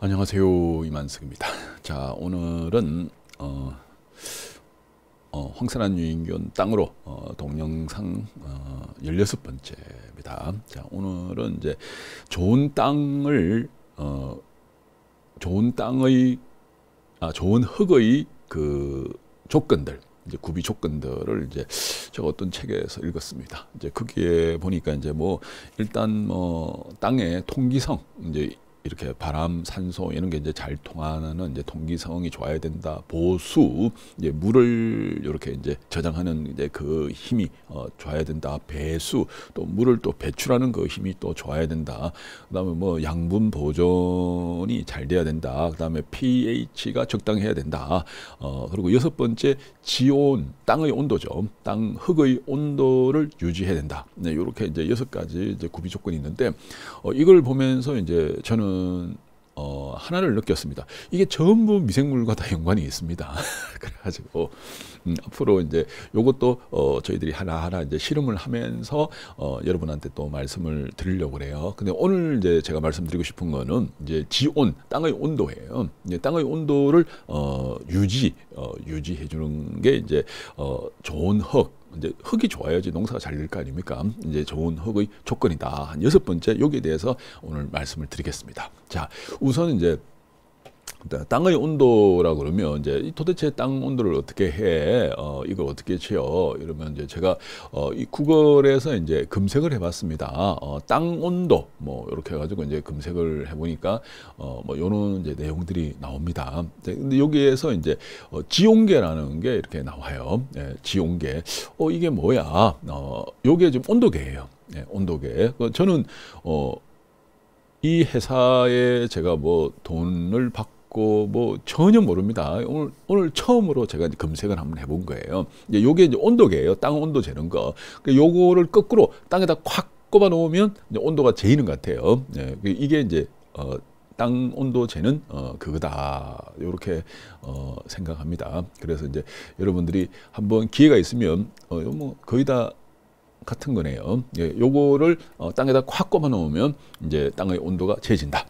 안녕하세요 이만석입니다. 자 오늘은 어, 어, 황선한 유인균 땅으로 어, 동영상 어, 16번째입니다. 자 오늘은 이제 좋은 땅을 어, 좋은 땅의 아 좋은 흙의 그 조건들 이제 구비 조건들을 이제 제가 어떤 책에서 읽었습니다. 이제 거기에 보니까 이제 뭐 일단 뭐 땅의 통기성 이제 이렇게 바람, 산소 이런 게 이제 잘 통하는 이제 동기성이 좋아야 된다. 보수 이제 물을 이렇게 이제 저장하는 이제 그 힘이 어, 좋아야 된다. 배수 또 물을 또 배출하는 그 힘이 또 좋아야 된다. 그다음에 뭐 양분 보존이 잘 돼야 된다. 그다음에 pH가 적당해야 된다. 어, 그리고 여섯 번째 지온 땅의 온도죠. 땅 흙의 온도를 유지해야 된다. 네, 이렇게 이제 여섯 가지 이제 구비 조건이 있는데 어, 이걸 보면서 이제 저는 저는 어, 하나를 느꼈습니다. 이게 전부 미생물과 다 연관이 있습니다. 그래가지고 음, 앞으로 이제 요것도 어, 저희들이 하나하나 이제 실험을 하면서 어, 여러분한테 또 말씀을 드리려고 그래요. 근데 오늘 이제 제가 말씀드리고 싶은 거는 이제 지온 땅의 온도예요. 이제 땅의 온도를 어, 유지 어, 유지해 주는 게 이제 어, 좋은 흙 이제 흙이 좋아야지 농사가 잘 될 거 아닙니까? 이제 좋은 흙의 조건이다. 한 여섯 번째 여기에 대해서 오늘 말씀을 드리겠습니다. 자, 우선 이제 네, 땅의 온도라 그러면 이제 도대체 땅 온도를 어떻게 해? 어, 이걸 어떻게 채워? 이러면 이제 제가 어, 이 구글에서 이제 검색을 해봤습니다. 어, 땅 온도 뭐 이렇게 해가지고 이제 검색을 해보니까 어, 뭐 요런 이제 내용들이 나옵니다. 네, 근데 여기에서 이제 어, 지온계라는 게 이렇게 나와요. 예, 네, 지온계. 어 이게 뭐야? 어, 요게 지금 온도계예요. 예, 온도계. 그 저는 어, 이 회사에 제가 뭐 돈을 받고 있고 뭐 전혀 모릅니다. 오늘 오늘 처음으로 제가 검색을 한번 해본 거예요. 이제 요게 이제 온도계예요. 땅 온도 재는 거. 그 요거를 거꾸로 땅에다 콱 꼽아 놓으면 온도가 재이는 것 같아요. 예, 이게 이제 어, 땅 온도 재는 어, 그거다 이렇게 어, 생각합니다. 그래서 이제 여러분들이 한번 기회가 있으면 어, 뭐 거의 다 같은 거네요. 예, 요거를 어, 땅에다 콱 꼽아 놓으면 이제 땅의 온도가 재진다.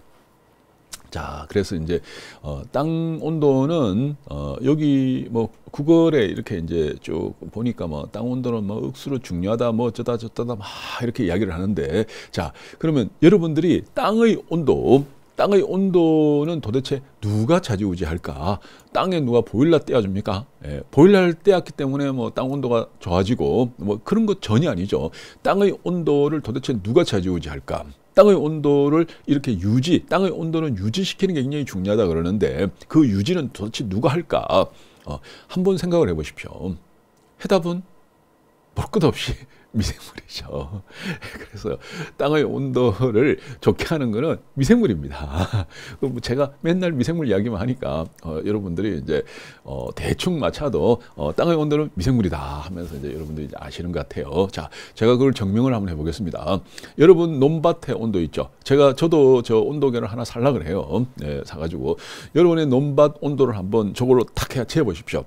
자, 그래서 이제 어, 땅 온도는 어, 여기 뭐 9월에 이렇게 이제 쭉 보니까 뭐 땅 온도는 뭐 억수로 중요하다 뭐 어쩌다 저쩌다 막 이렇게 이야기를 하는데 자, 그러면 여러분들이 땅의 온도 땅의 온도는 도대체 누가 좌지우지할까? 땅에 누가 보일러 떼어줍니까? 예, 보일러를 떼었기 때문에 뭐 땅 온도가 좋아지고 뭐 그런 것 전혀 아니죠. 땅의 온도를 도대체 누가 좌지우지할까? 땅의 온도를 이렇게 유지, 땅의 온도는 유지시키는 게 굉장히 중요하다 그러는데 그 유지는 도대체 누가 할까? 어, 한번 생각을 해보십시오. 해답은 볼것 없이 미생물이죠. 그래서 땅의 온도를 좋게 하는 거는 미생물입니다. 제가 맨날 미생물 이야기만 하니까 어, 여러분들이 이제 어, 대충 맞춰도 어, 땅의 온도는 미생물이다 하면서 이제 여러분들이 이제 아시는 것 같아요. 자, 제가 그걸 증명을 한번 해보겠습니다. 여러분 논밭의 온도 있죠. 제가 저도 저 온도계를 하나 살라 그래요. 네, 사가지고 여러분의 논밭 온도를 한번 저걸로 탁 해야 재보십시오.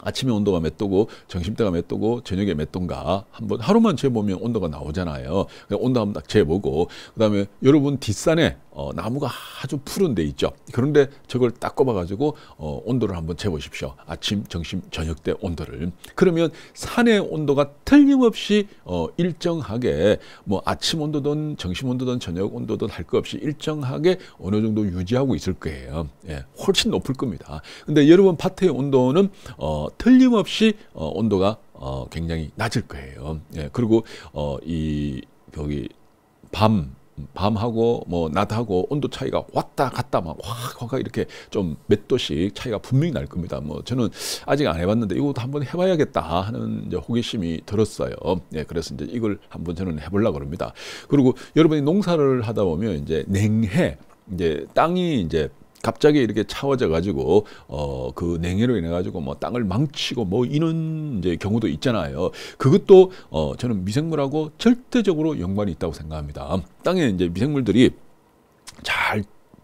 아침에 온도가 몇 도고 점심때가 몇 도고 저녁에 몇 도인가 한번 하루만 재보면 온도가 나오잖아요. 온도 한 번 딱 재보고 그다음에 여러분 뒷산에 어, 나무가 아주 푸른 데 있죠. 그런데 저걸 딱 꼽아가지고 어, 온도를 한번 재보십시오. 아침, 점심, 저녁 때 온도를. 그러면 산의 온도가 틀림없이 어, 일정하게 뭐 아침 온도든 점심 온도든 저녁 온도든 할 것 없이 일정하게 어느 정도 유지하고 있을 거예요. 예, 훨씬 높을 겁니다. 근데 여러분 밭의 온도는 어, 틀림없이 어, 온도가 어, 굉장히 낮을 거예요. 예, 그리고 어, 이 여기 밤 밤하고 뭐 낮하고 온도 차이가 왔다 갔다 막 확확 이렇게 좀 몇 도씩 차이가 분명히 날 겁니다. 뭐 저는 아직 안 해봤는데 이것도 한번 해봐야겠다 하는 이제 호기심이 들었어요. 예, 그래서 이제 이걸 한번 저는 해보려고 합니다. 그리고 여러분이 농사를 하다 보면 이제 냉해 이제 땅이 이제 갑자기 이렇게 차워져 가지고 어 그 냉해로 인해 가지고 뭐 땅을 망치고 뭐 이런 이제 경우도 있잖아요. 그것도 어 저는 미생물하고 절대적으로 연관이 있다고 생각합니다. 땅에 이제 미생물들이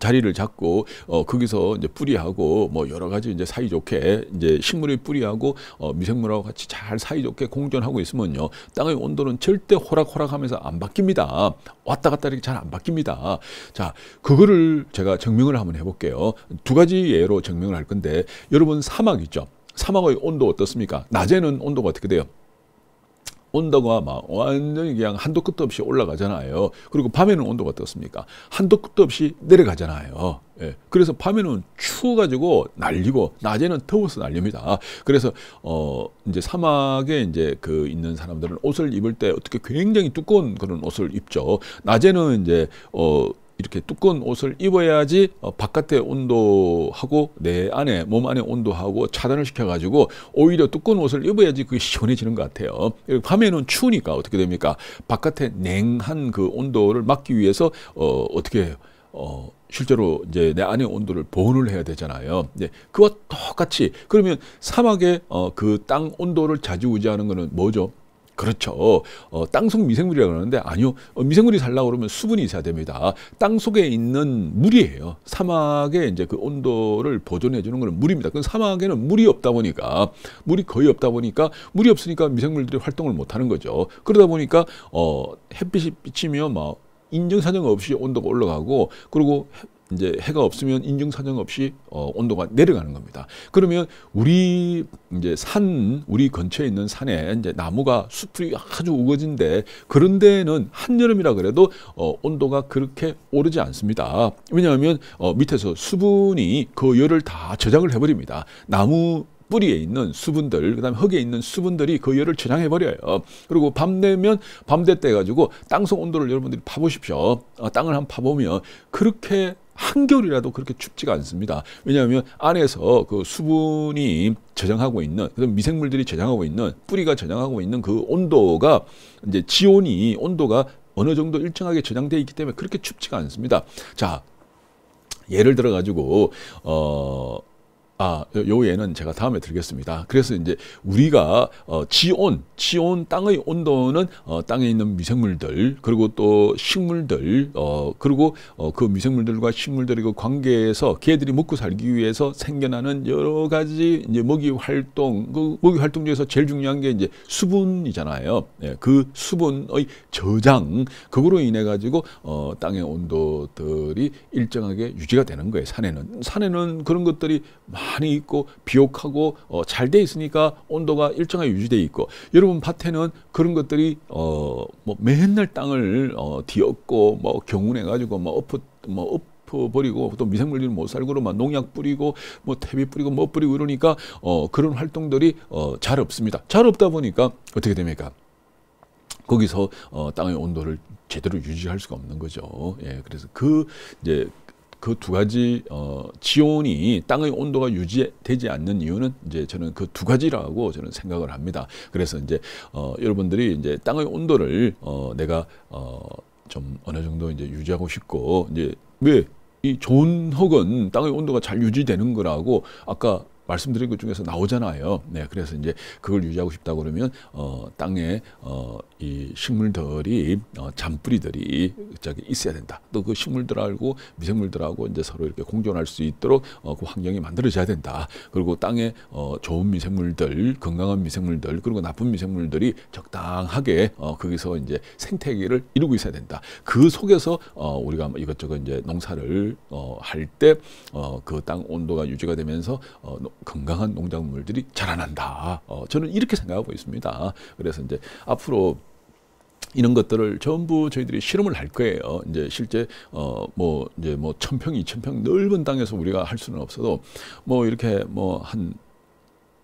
자리를 잡고 어 거기서 이제 뿌리하고 뭐 여러 가지 이제 사이좋게 이제 식물의 뿌리하고 어 미생물하고 같이 잘 사이좋게 공존하고 있으면요. 땅의 온도는 절대 호락호락하면서 안 바뀝니다. 왔다 갔다 이렇게 잘 안 바뀝니다. 자, 그거를 제가 증명을 한번 해 볼게요. 두 가지 예로 증명을 할 건데 여러분 사막 있죠. 사막의 온도 어떻습니까? 낮에는 온도가 어떻게 돼요? 온도가 막 완전히 그냥 한도 끝도 없이 올라가잖아요. 그리고 밤에는 온도가 어떻습니까? 한도 끝도 없이 내려가잖아요. 예. 그래서 밤에는 추워가지고 날리고 낮에는 더워서 날립니다. 그래서 어 이제 사막에 이제 그 있는 사람들은 옷을 입을 때 어떻게 굉장히 두꺼운 그런 옷을 입죠. 낮에는 이제 어 이렇게 두꺼운 옷을 입어야지 어, 바깥의 온도하고 내 안에 몸 안에 온도하고 차단을 시켜가지고 오히려 두꺼운 옷을 입어야지 그게 시원해지는 것 같아요. 밤에는 추우니까 어떻게 됩니까? 바깥에 냉한 그 온도를 막기 위해서 어, 어떻게 해요? 어, 실제로 이제 내 안의 온도를 보온을 해야 되잖아요. 네, 그와 똑같이 그러면 사막의 어, 그 땅 온도를 자주 유지하는 것은 뭐죠? 그렇죠. 어, 땅속 미생물이라고 그러는데 아니요. 어, 미생물이 살라고 그러면 수분이 있어야 됩니다. 땅 속에 있는 물이에요. 사막에 이제 그 온도를 보존해 주는 것은 물입니다. 그 사막에는 물이 없다 보니까 물이 거의 없다 보니까 물이 없으니까 미생물들이 활동을 못 하는 거죠. 그러다 보니까 어, 햇빛이 비치면 막인정 사정 없이 온도가 올라가고 그리고 이제 해가 없으면 인증 사정 없이 어, 온도가 내려가는 겁니다. 그러면 우리 이제 산 우리 근처에 있는 산에 이제 나무가 숲이 아주 우거진데 그런 데는 한여름이라 그래도 어, 온도가 그렇게 오르지 않습니다. 왜냐하면 어, 밑에서 수분이 그 열을 다 저장을 해버립니다. 나무 뿌리에 있는 수분들, 그다음에 흙에 있는 수분들이 그 열을 저장해 버려요. 그리고 밤 되면 밤 됐대 가지고 땅속 온도를 여러분들이 파보십시오. 어, 땅을 한번 파보면 그렇게 한결이라도 그렇게 춥지가 않습니다. 왜냐하면 안에서 그 수분이 저장하고 있는 그런 미생물들이 저장하고 있는 뿌리가 저장하고 있는 그 온도가 이제 지온이 온도가 어느 정도 일정하게 저장돼 있기 때문에 그렇게 춥지가 않습니다. 자, 예를 들어 가지고 어 아, 요에는 제가 다음에 드리겠습니다 그래서 이제 우리가 어, 지온, 지온 땅의 온도는 어, 땅에 있는 미생물들 그리고 또 식물들 어, 그리고 어, 그 미생물들과 식물들의 그 관계에서 개들이 먹고 살기 위해서 생겨나는 여러 가지 이제 먹이 활동, 그 먹이 활동 중에서 제일 중요한 게 이제 수분이잖아요. 예, 그 수분의 저장 그거로 인해 가지고 어, 땅의 온도들이 일정하게 유지가 되는 거예요. 산에는 산에는 그런 것들이 막 많이 있고 비옥하고 어, 잘돼 있으니까 온도가 일정하게 유지돼 있고 여러분 밭에는 그런 것들이 어, 뭐 맨날 땅을 어, 뒤엎고 뭐 경운해 가지고 뭐 엎어 뭐 엎, 버리고 또 미생물들이 못 살고로 막 농약 뿌리고 뭐 퇴비 뿌리고 뭐 뿌리고 이러니까 어 그런 활동들이 어잘 없습니다. 잘 없다 보니까 어떻게 됩니까? 거기서 어, 땅의 온도를 제대로 유지할 수가 없는 거죠. 예, 그래서 그 이제 그두 가지 어, 지온이 땅의 온도가 유지되지 않는 이유는 이제 저는 그 두 가지라고 저는 생각을 합니다. 그래서 이제 어, 여러분들이 이제 땅의 온도를 어, 내가 어, 좀 어느 정도 이제 유지하고 싶고 이제 왜이 좋은 흙은 땅의 온도가 잘 유지되는 거라고 아까 말씀드린 것 중에서 나오잖아요. 네, 그래서 이제 그걸 유지하고 싶다 그러면 어, 땅에 어, 이 식물들이 어, 잔뿌리들이 저기 있어야 된다. 또 그 식물들하고 미생물들하고 이제 서로 이렇게 공존할 수 있도록 어, 그 환경이 만들어져야 된다. 그리고 땅에 어, 좋은 미생물들, 건강한 미생물들, 그리고 나쁜 미생물들이 적당하게 어, 거기서 이제 생태계를 이루고 있어야 된다. 그 속에서 어, 우리가 이것저것 이제 농사를 어, 할 때 어, 그 땅 온도가 유지가 되면서 어, 건강한 농작물들이 자라난다. 어, 저는 이렇게 생각하고 있습니다. 그래서 이제 앞으로 이런 것들을 전부 저희들이 실험을 할 거예요. 이제 실제 어 뭐 이제 뭐 천평 이천평 넓은 땅에서 우리가 할 수는 없어도 뭐 이렇게 뭐한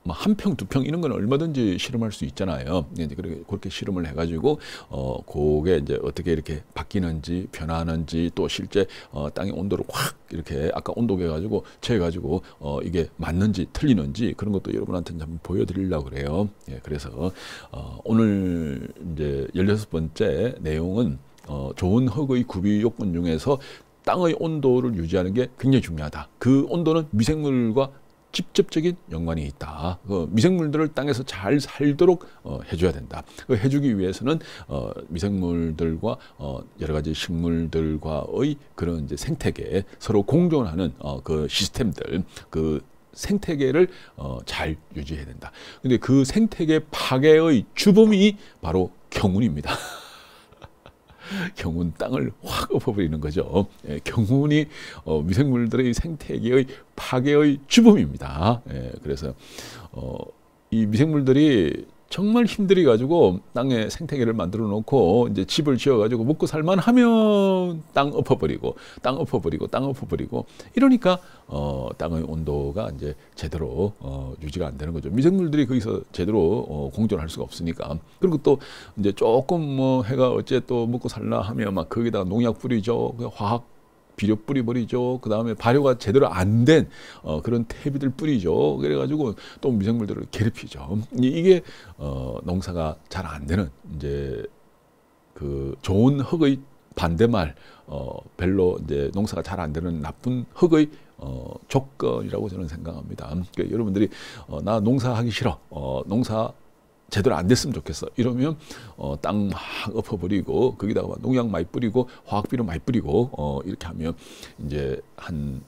뭐 한 평, 두 평 이런 건 얼마든지 실험할 수 있잖아요. 예, 이제 그렇게, 그렇게 실험을 해가지고, 어, 그게 이제 어떻게 이렇게 바뀌는지, 변하는지, 또 실제, 어, 땅의 온도를 확 이렇게 아까 온도계가지고, 채가지고, 어, 이게 맞는지, 틀리는지 그런 것도 여러분한테 한번 보여드리려고 그래요. 예, 그래서, 어, 오늘 이제 열여섯 번째 내용은 어, 좋은 흙의 구비 요건 중에서 땅의 온도를 유지하는 게 굉장히 중요하다. 그 온도는 미생물과 직접적인 연관이 있다. 그 미생물들을 땅에서 잘 살도록 어, 해줘야 된다. 그 해주기 위해서는 어, 미생물들과 어, 여러 가지 식물들과의 그런 이제 생태계 서로 공존하는 어, 그 시스템들 그 생태계를 어, 잘 유지해야 된다. 근데 그 생태계 파괴의 주범이 바로 경운입니다. 경운 땅을 확 엎어버리는 거죠. 예, 경운이 어, 미생물들의 생태계의 파괴의 주범입니다. 예, 그래서 어, 이 미생물들이 정말 힘들이 가지고 땅에 생태계를 만들어 놓고 이제 집을 지어 가지고 먹고 살만 하면 땅 엎어버리고 땅 엎어버리고 땅 엎어버리고 이러니까 어 땅의 온도가 이제 제대로 어 유지가 안 되는 거죠. 미생물들이 거기서 제대로 어 공존할 수가 없으니까. 그리고 또 이제 조금 뭐 해가 어째 또 먹고 살라 하면 막 거기다가 농약 뿌리죠. 화학 비료 뿌리 버리죠. 그 다음에 발효가 제대로 안된 어, 그런 퇴비들 뿌리죠. 그래가지고 또 미생물들을 괴롭히죠. 이게 어, 농사가 잘 안 되는 이제 그 좋은 흙의 반대말 어, 별로 이제 농사가 잘 안 되는 나쁜 흙의 어, 조건이라고 저는 생각합니다. 그러니까 여러분들이 어, 나 농사하기 싫어, 어, 농사 제대로 안 됐으면 좋겠어. 이러면 어, 땅막 엎어버리고 거기다가 막 농약 많이 뿌리고 화학비료 많이 뿌리고 어, 이렇게 하면 이제 한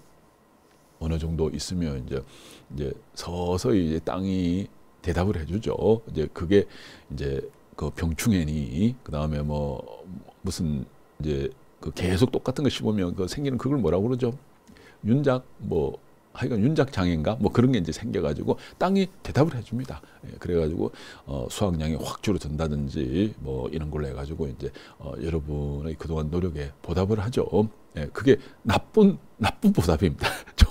어느 정도 있으면 이제 이제 서서히 이제 땅이 대답을 해주죠. 이제 그게 이제 그 병충해니 그 다음에 뭐 무슨 이제 그 계속 똑같은 거 심으면 그 생기는 그걸 뭐라고 그러죠? 윤작 뭐 하여간 윤작 장애인가 뭐 그런 게 이제 생겨가지고 땅이 대답을 해줍니다. 예, 그래가지고 어, 수확량이 확 줄어든다든지 뭐 이런 걸로 해가지고 이제 어, 여러분의 그동안 노력에 보답을 하죠. 예, 그게 나쁜 나쁜 보답입니다.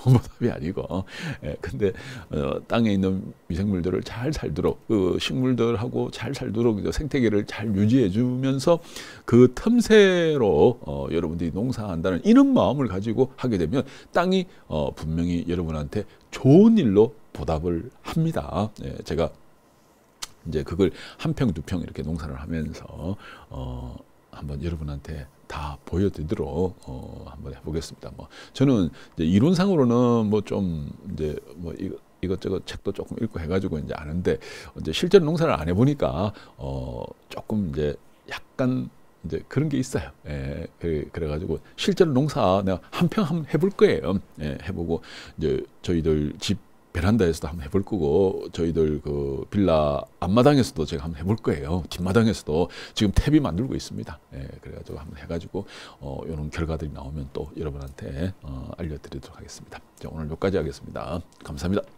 정보답이 아니고 예, 근데 어, 땅에 있는 미생물들을 잘 살도록 그 식물들하고 잘 살도록 생태계를 잘 유지해 주면서 그 틈새로 어, 여러분들이 농사한다는 이런 마음을 가지고 하게 되면 땅이 어, 분명히 여러분한테 좋은 일로 보답을 합니다. 예, 제가 이제 그걸 한 평 두 평 이렇게 농사를 하면서 어, 한번 여러분한테 다 보여드리도록 어, 한번 해보겠습니다. 뭐 저는 이론상으로는 제이뭐좀 이제 뭐 이거 이것저것 책도 조금 읽고 해가지고 이제 아는데 이제 실제로 농사를 안 해보니까 어 조금 이제 약간 이제 그런 게 있어요. 예, 그, 그래, 가지고 실제로 농사 내가 한 평 한번 해볼 거예요. 예, 해보고 이제 저희들 집 베란다에서도 한번 해볼 거고 저희들 그 빌라 앞마당에서도 제가 한번 해볼 거예요. 뒷마당에서도 지금 탭이 만들고 있습니다. 예, 그래가지고 한번 해가지고 어, 이런 결과들이 나오면 또 여러분한테 어, 알려드리도록 하겠습니다. 자, 오늘 여기까지 하겠습니다. 감사합니다.